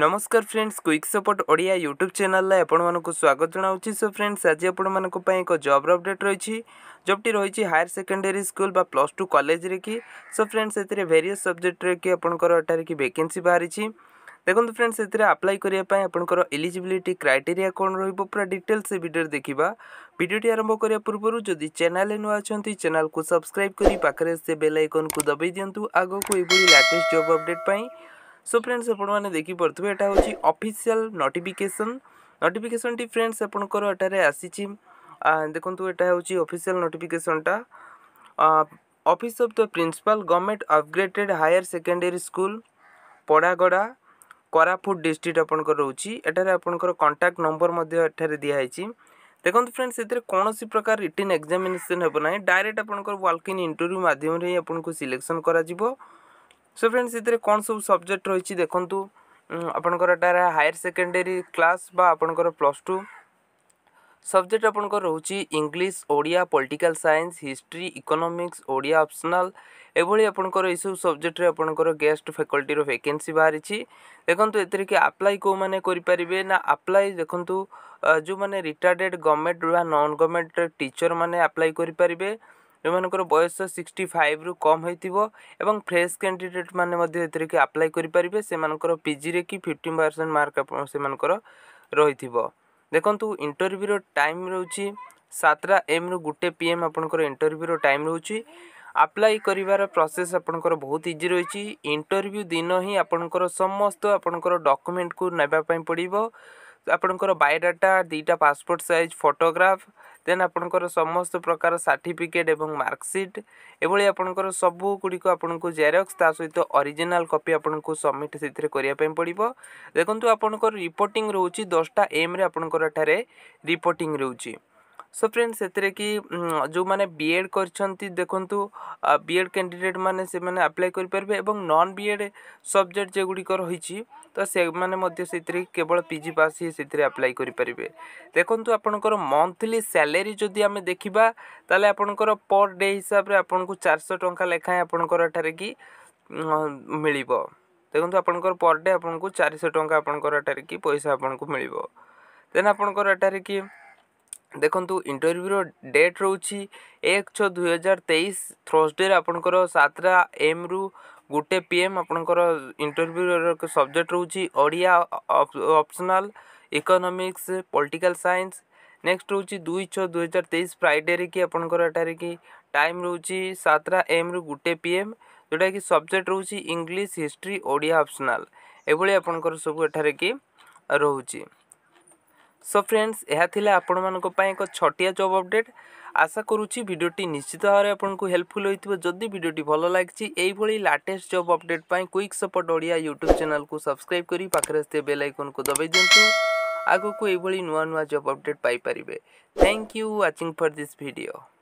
ନମସ୍କାର friends quick support Odia YouTube ଚ୍ୟାନେଲରେ ଆପଣମାନଙ୍କୁ ସ୍ୱାଗତ ଜଣାଉଛି ସୋ ଫ୍ରେଣ୍ଡସ୍ ଆଜି ଆପଣମାନଙ୍କ ପାଇଁ ଏକ ଜବ୍ର ଅପଡ଼େଟ୍ ରହିଛି ଜବ୍ଟି ରହିଛି ହାୟର ସେକେଣ୍ଡାରୀ ସ୍କୁଲ ବା ପ୍ଲସ୍ ଟୁ କଲେଜରେ କି ସୋ ଫ୍ରେଣ୍ଡସ୍ ସେଥିରେ ଭେରିଅସ୍ ସବଜେକ୍ଟରେ କି ଆପଣଙ୍କର ଏଠାରେ କି ଭେକେନ୍ସି ବାହାରିଛି দেখুন ফ্রেন্ডস এতে আপ্লাই করা আপনার এলিজিবিলিটি ক্রাইটেরিয়া কম রহব পুরা ডিটেলস এই ভিডিওরে দেখা ভিডিওটি আরম্ভ করা পূর্ব যদি চ্যানেলে নূ অনেক চ্যানেল কু সবসক্রাইব করে পাখে সে বেল আইকন কু দবাই দিও আগুক এইভাবে লাটেস্ট জব অপডেট পাই সো ফ্রেন্ডস আপনার দেখিপারে এটা হচ্ছে অফিসিয়াল নোটিফিকেসন নোটিফিকেসনটি ফ্রেন্ডস আপনার এটার আসিছি দেখুন এটা হচ্ছে অফিসিয়াল নোটিফিকেসনটা office of the principal government upgraded higher secondary school Padagada Koraput district ଆପଣଙ୍କର ରହୁଛି ଏଠାରେ ଆପଣଙ୍କର କଣ୍ଟାକ୍ଟ ନମ୍ବର ମଧ୍ୟ ଏଠାରେ ଦିଆହେଇଛି ଦେଖନ୍ତୁ ଫ୍ରେଣ୍ଡସ୍ ଏଥିରେ କୌଣସି ପ୍ରକାର ରିଟିନ୍ ଏକ୍ଜାମିନେସନ୍ ହେବ ନାହିଁ ଡାଇରେକ୍ଟ ଆପଣଙ୍କର ୱାଲ୍କିନ୍ ଇଣ୍ଟରଭ୍ୟୁ ମାଧ୍ୟମରେ ହିଁ ଆପଣଙ୍କୁ ସିଲେକ୍ସନ୍ କରାଯିବ ସୋ ଫ୍ରେଣ୍ଡସ୍ ଏଥିରେ କ'ଣ ସବୁ ସବଜେକ୍ଟ ରହିଛି ଦେଖନ୍ତୁ ଆପଣଙ୍କର ଏଠାରେ ହାୟର ସେକେଣ୍ଡାରୀ କ୍ଲାସ୍ ବା ଆପଣଙ୍କର ପ୍ଲସ୍ ଟୁ ସବଜେକ୍ଟ ଆପଣଙ୍କର ରହୁଛି English Odia political science history economics Odia optional ଏଭଳି ଆପଣଙ୍କର ଏଇସବୁ ସବଜେକ୍ଟରେ ଆପଣଙ୍କର ଗେଷ୍ଟ ଫ୍ୟାକଲ୍ଟିର ଭେକେନ୍ସି ବାହାରିଛି ଦେଖନ୍ତୁ ଏଥିରେ କି ଆପ୍ଲାଏ କେଉଁମାନେ କରିପାରିବେ ନା ଆପ୍ଲାଏ ଦେଖନ୍ତୁ ଯେଉଁମାନେ ରିଟାର୍ଡ଼େଡ଼୍ ଗଭର୍ଣ୍ଣମେଣ୍ଟ ବା ନନ୍ ଗଭର୍ଣ୍ଣମେଣ୍ଟ ଟିଚର୍ମାନେ ଆପ୍ଲାଏ କରିପାରିବେ ଯେଉଁମାନଙ୍କର ବୟସ ସିକ୍ସଟି ଫାଇଭ୍ରୁ କମ୍ ହୋଇଥିବ ଏବଂ ଫ୍ରେଶ୍ କ୍ୟାଣ୍ଡିଡେଟ୍ମାନେ ମଧ୍ୟ ଏଥିରେ କି ଆପ୍ଲାଏ କରିପାରିବେ ସେମାନଙ୍କର ପିଜିରେ କି ଫିଫ୍ଟିନ୍ ପରସେଣ୍ଟ ମାର୍କ ସେମାନଙ୍କର ରହିଥିବ ଦେଖନ୍ତୁ ଇଣ୍ଟରଭ୍ୟୁର ଟାଇମ୍ ରହୁଛି ସାତଟା ଏମ୍ରୁ ଗୋଟେ ପି ଏମ୍ ଆପଣଙ୍କର ଇଣ୍ଟରଭ୍ୟୁର ଟାଇମ୍ ରହୁଛି ଆପ୍ଲାଏ କରିବାର ପ୍ରସେସ୍ ଆପଣଙ୍କର ବହୁତ ଇଜି ରହିଛି ଇଣ୍ଟରଭ୍ୟୁ ଦିନ ହିଁ ଆପଣଙ୍କର ସମସ୍ତ ଆପଣଙ୍କର ଡକ୍ୟୁମେଣ୍ଟକୁ ନେବା ପାଇଁ ପଡ଼ିବ ଆପଣଙ୍କର ବାୟୋଡାଟା ଦୁଇଟା ପାସପୋର୍ଟ ସାଇଜ୍ ଫଟୋଗ୍ରାଫ୍ ଦେନ୍ ଆପଣଙ୍କର ସମସ୍ତ ପ୍ରକାର ସାର୍ଟିଫିକେଟ୍ ଏବଂ ମାର୍କସିଟ୍ ଏଭଳି ଆପଣଙ୍କର ସବୁ ଗୁଡ଼ିକ ଆପଣଙ୍କୁ ଜେରକ୍ସ ତା ସହିତ ଅରିଜିନାଲ୍ କପି ଆପଣଙ୍କୁ ସବମିଟ୍ ସେଥିରେ କରିବା ପାଇଁ ପଡ଼ିବ ଦେଖନ୍ତୁ ଆପଣଙ୍କର ରିପୋର୍ଟିଂ ରହୁଛି ଦଶଟା ଏମ୍ରେ ଆପଣଙ୍କର ଏଠାରେ ରିପୋର୍ଟିଂ ରହୁଛି सो फ्रेंड्स ସେଥିରେ କି ଯେଉଁମାନେ ବି ଏଡ଼୍ କରିଛନ୍ତି ଦେଖନ୍ତୁ ବି ଏଡ଼୍ କ୍ୟାଣ୍ଡିଡ଼େଟ୍ ମାନେ ସେମାନେ ଆପ୍ଲାଏ କରିପାରିବେ ଏବଂ ନନ୍ ବି ଏଡ଼୍ ସବଜେକ୍ଟ ଯେଗୁଡ଼ିକ ରହିଛି ତ ସେମାନେ ମଧ୍ୟ ସେଥିରେ କେବଳ ପି ଜି ପାସ୍ ହିଁ ସେଥିରେ ଆପ୍ଲାଏ କରିପାରିବେ ଦେଖନ୍ତୁ ଆପଣଙ୍କର ମନ୍ଥଲି ସାଲେରୀ ଯଦି ଆମେ ଦେଖିବା ତାହେଲେ ଆପଣଙ୍କର ପର୍ ଡେ ହିସାବରେ ଆପଣଙ୍କୁ ଚାରିଶହ ଟଙ୍କା ଲେଖାଏଁ ଆପଣଙ୍କର ଏଠାରେ କି ମିଳିବ ଦେଖନ୍ତୁ ଆପଣଙ୍କର ପର୍ ଡେ ଆପଣଙ୍କୁ ଚାରିଶହ ଟଙ୍କା ଆପଣଙ୍କର ଏଠାରେ କି ପଇସା ଆପଣଙ୍କୁ ମିଳିବ ଦେନ୍ ଆପଣଙ୍କର ଏଠାରେ କି ଦେଖନ୍ତୁ ଇଣ୍ଟରଭ୍ୟୁର ଡେଟ୍ ରହୁଛି ଏକ ଛଅ ଦୁଇହଜାର ତେଇଶ ଥର୍ସଡ଼େରେ ଆପଣଙ୍କର ସାତଟା ଏମ୍ରୁ ଗୋଟେ ପି ଏମ୍ ଆପଣଙ୍କର ଇଣ୍ଟରଭ୍ୟୁର ସବଜେକ୍ଟ ରହୁଛି Odia optional economics political science next ରହୁଛି ଦୁଇ ଛଅ ଦୁଇହଜାର ତେଇଶ ଫ୍ରାଇଡ଼େରେ କି ଆପଣଙ୍କର ଏଠାରେ କି ଟାଇମ୍ ରହୁଛି ସାତଟା ଏମ୍ରୁ ଗୋଟେ ପି ଏମ୍ ଯେଉଁଟାକି ସବଜେକ୍ଟ ରହୁଛି ଇଂଲିଶ ହିଷ୍ଟ୍ରି ଓଡ଼ିଆ ଅପସନାଲ୍ ଏଭଳି ଆପଣଙ୍କର ସବୁ ଏଠାରେ କି ରହୁଛି সো ফ্রেন্ডস এলা আপনার এক ছটিয়া জব অপডেট আশা করুছি ভিডিওটি নিশ্চিত ভাবে আপনার হেল্পফুল হয়ে যদি ভিডিওটি ভালো লাগছে এইভাবে লাটেস্ট জব অপডেট পাই quick support Odia YouTube channel কু সবসক্রাইব করে পাখে আসতে বেল আইকন কু দবাই দিন্তু আগুক এইভাবে নূয় নূয় জব অপডেট পাইপারে thank you watching for this video